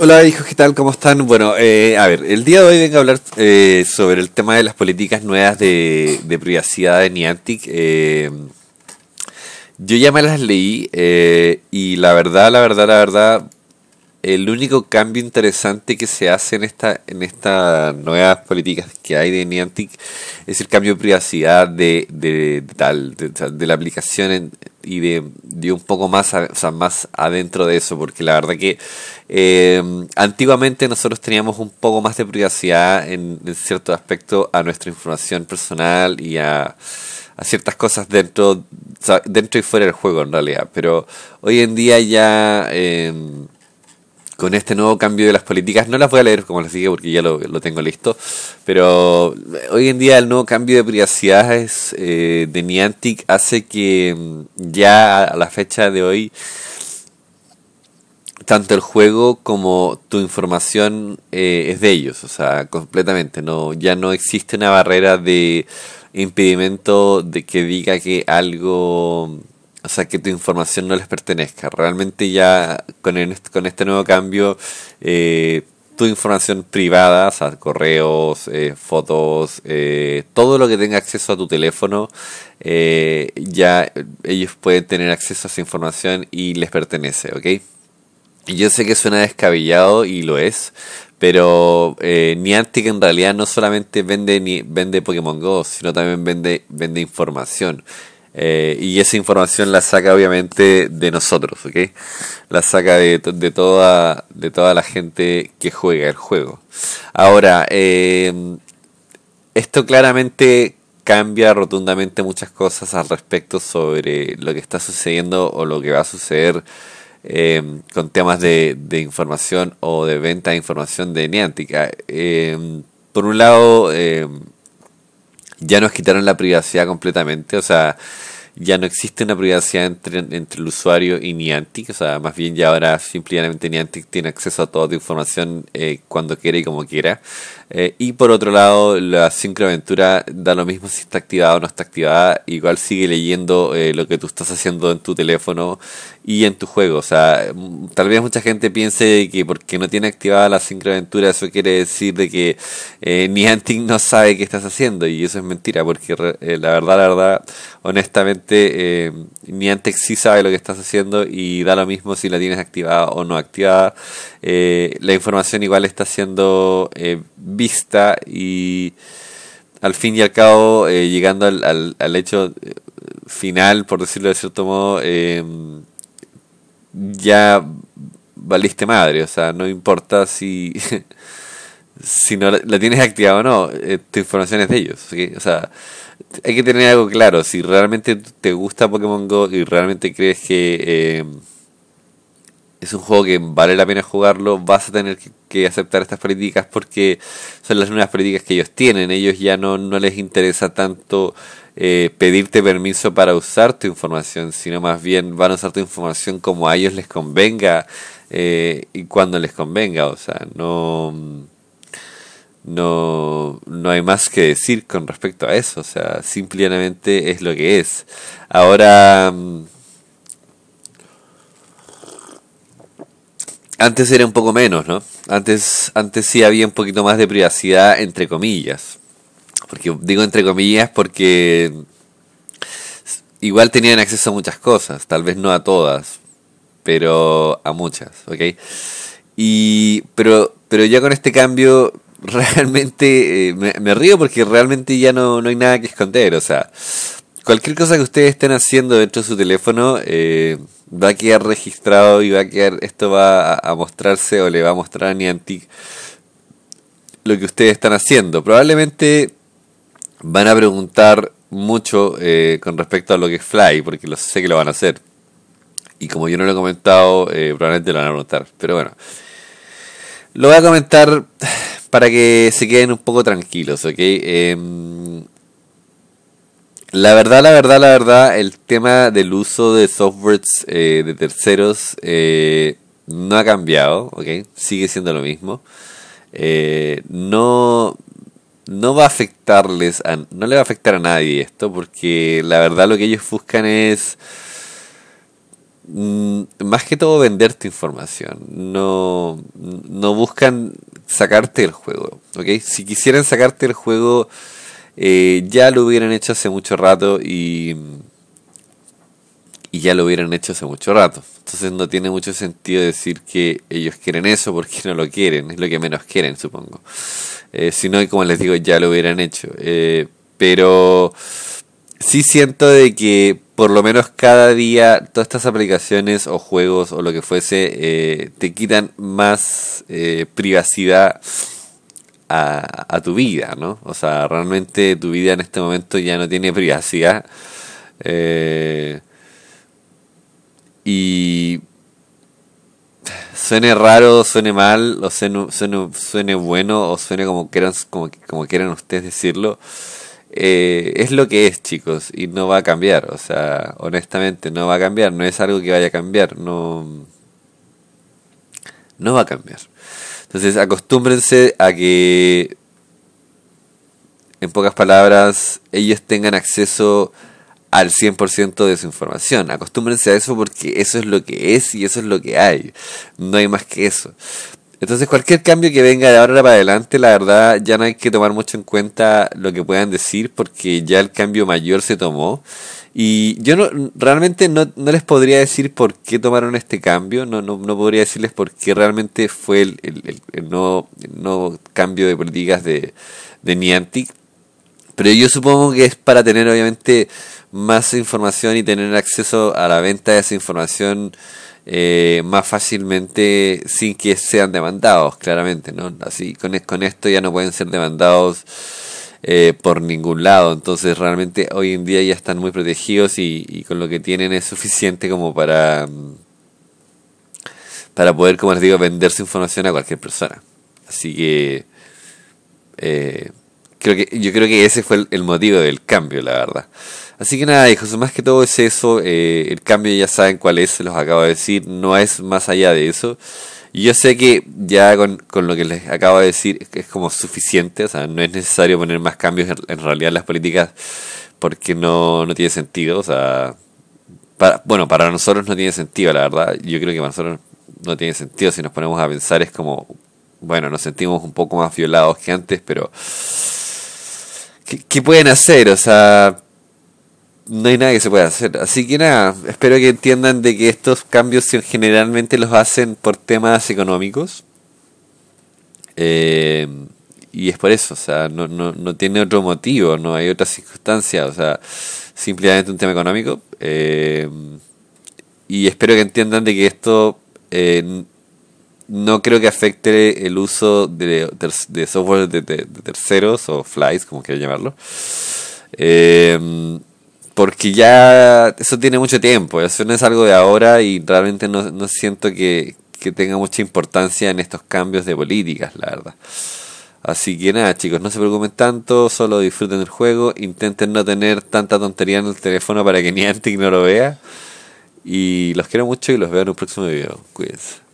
Hola hijos, ¿qué tal? ¿Cómo están? Bueno, eh, a ver, el día de hoy vengo a hablar eh, sobre el tema de las políticas nuevas de, privacidad de Niantic. Eh, yo ya me las leí y la verdad, la verdad, la verdad, el único cambio interesante que se hace en esta en estas nuevas políticas que hay de Niantic es el cambio de privacidad de, de, tal de, la aplicación y de, un poco más más adentro de eso porque la verdad que eh, antiguamente nosotros teníamos un poco más de privacidad en, cierto aspecto a nuestra información personal y a a ciertas cosas dentro, dentro y fuera del juego en realidad. Pero hoy en día ya eh, con este nuevo cambio de las políticas, no las voy a leer como les sigue porque ya lo, tengo listo, pero hoy en día el nuevo cambio de privacidad eh, de Niantic hace que mm, ya a la fecha de hoy tanto el juego como tu información eh, es de ellos, o sea, completamente, no ya no existe una barrera de impedimento de que diga que algo o sea, que tu información no les pertenezca. Realmente ya con, este nuevo cambio, eh, tu información privada, o correos, eh, fotos, eh, todo lo que tenga acceso a tu teléfono, ya ellos pueden tener acceso a esa información y les pertenece, ¿ok? Y yo sé que suena descabellado y lo es, pero eh, Niantic en realidad no solamente vende, ni, vende Pokémon Go, sino también vende, vende información. Eh, y esa información la saca obviamente de nosotros, ¿ok? La saca de, toda, de toda la gente que juega el juego. Ahora, eh, esto claramente cambia rotundamente muchas cosas al respecto sobre lo que está sucediendo o lo que va a suceder eh, con temas de, información o de venta de información de Neantica. Ah, por un lado, ya nos quitaron la privacidad completamente, o sea, ya no existe una privacidad entre, entre el usuario y Niantic, o sea, más bien ya ahora simplemente Niantic tiene acceso a toda tu información eh, cuando quiera y como quiera. Eh, y por otro lado, la sincroaventura da lo mismo si está activada o no está activada, igual sigue leyendo eh, lo que tú estás haciendo en tu teléfono y en tu juego. O sea, mm, tal vez mucha gente piense que porque no tiene activada la sincroaventura, eso quiere decir de que eh, Niantic no sabe qué estás haciendo, y eso es mentira, porque eh, la verdad, la verdad, honestamente, Niantic sí sabe lo que estás haciendo y da lo mismo si la tienes activada o no activada. la información igual está siendo vista y al fin y al cabo, eh, llegando al, al, hecho eh, final, por decirlo de cierto modo, em, ya valiste madre, o sea, no importa si, si no la, tienes activada o no, eh, tu información es de ellos, o sea, hay que tener algo claro, si realmente te gusta Pokémon Go y realmente crees que em, es un juego que vale la pena jugarlo, vas a tener que, aceptar estas políticas porque son las nuevas políticas que ellos tienen, ellos ya no, no les interesa tanto eh, pedirte permiso para usar tu información, sino más bien van a usar tu información como a ellos les convenga eh, y cuando les convenga, o sea, no, no, no hay más que decir con respecto a eso, o sea, simplemente es lo que es. Ahora... Mm, antes era un poco menos, ¿no? Antes, antes sí había un poquito más de privacidad, entre comillas. Porque digo entre comillas porque igual tenían acceso a muchas cosas, tal vez no a todas, pero a muchas, ¿ok? Y, pero, pero ya con este cambio realmente eh, me, me, río porque realmente ya no, no hay nada que esconder, o sea, cualquier cosa que ustedes estén haciendo dentro de su teléfono eh, va a quedar registrado y va a quedar, esto va a, mostrarse o le va a mostrar a Niantic lo que ustedes están haciendo. Probablemente van a preguntar mucho eh, con respecto a lo que es Fly, porque lo, sé que lo van a hacer. Y como yo no lo he comentado, eh, probablemente lo van a preguntar. Pero bueno, lo voy a comentar para que se queden un poco tranquilos, ¿ok? Eh, la verdad, la verdad, la verdad, el tema del uso de softwares eh, de terceros eh, no ha cambiado, ¿ok? Sigue siendo lo mismo. Eh, no, no va a afectarles, no le va a afectar a nadie esto, porque la verdad lo que ellos buscan es mm, más que todo venderte información. No, no buscan sacarte el juego, ¿ok? Si quisieran sacarte el juego eh, ya lo hubieran hecho hace mucho rato y, y ya lo hubieran hecho hace mucho rato. Entonces no tiene mucho sentido decir que ellos quieren eso porque no lo quieren, es lo que menos quieren, supongo. Eh, si no, como les digo, ya lo hubieran hecho. Eh, pero sí siento de que por lo menos cada día todas estas aplicaciones o juegos o lo que fuese te quitan más eh, privacidad a, tu vida, ¿no? O sea, realmente tu vida en este momento ya no tiene privacidad. Eh, y suene raro, suene mal, o suene, suene, bueno, o suene como quieran, como, como quieran ustedes decirlo, eh, es lo que es, chicos, y no va a cambiar. O sea, honestamente, no va a cambiar, no es algo que vaya a cambiar, no, no va a cambiar. Entonces acostúmbrense a que, en pocas palabras, ellos tengan acceso al 100% de su información. Acostúmbrense a eso porque eso es lo que es y eso es lo que hay. No hay más que eso. Entonces cualquier cambio que venga de ahora para adelante, la verdad ya no hay que tomar mucho en cuenta lo que puedan decir porque ya el cambio mayor se tomó y yo no, realmente no, no, les podría decir por qué tomaron este cambio, no, no, podría decirles por qué realmente fue el, el, el, no, no cambio de políticas de, de Niantic, pero yo supongo que es para tener obviamente más información y tener acceso a la venta de esa información eh, más fácilmente sin que sean demandados, claramente, ¿no? Así, con, con esto ya no pueden ser demandados eh, por ningún lado. Entonces realmente hoy en día ya están muy protegidos y, con lo que tienen es suficiente como para, mm, para poder, como les digo, vender su información a cualquier persona. Así que eh, creo que yo creo que ese fue el, motivo del cambio, la verdad. Así que nada, hijos, más que todo es eso. Eh, el cambio ya saben cuál es, se los acabo de decir. No es más allá de eso yo sé que ya con, lo que les acabo de decir es como suficiente, o sea, no es necesario poner más cambios en, realidad en las políticas porque no, tiene sentido, o sea, bueno, para nosotros no tiene sentido, la verdad, yo creo que para nosotros no tiene sentido, si nos ponemos a pensar es como, bueno, nos sentimos un poco más violados que antes, pero... ¿Qué, qué pueden hacer? O sea, no hay nada que se pueda hacer. Así que nada, espero que entiendan de que estos cambios generalmente los hacen por temas económicos. Eh, y es por eso, o sea, no, no, no tiene otro motivo, no hay otra circunstancia, o sea, simplemente un tema económico. Eh, y espero que entiendan de que esto eh, no creo que afecte el uso de, de, software de, terceros o flies, como quieran llamarlo. Eh, porque ya eso tiene mucho tiempo, eso no es algo de ahora y realmente no, siento que, que tenga mucha importancia en estos cambios de políticas, la verdad. Así que nada, chicos, no se preocupen tanto, solo disfruten del juego, intenten no tener tanta tontería en el teléfono para que ni Antic no lo vea. Y los quiero mucho y los veo en un próximo video. Cuídense.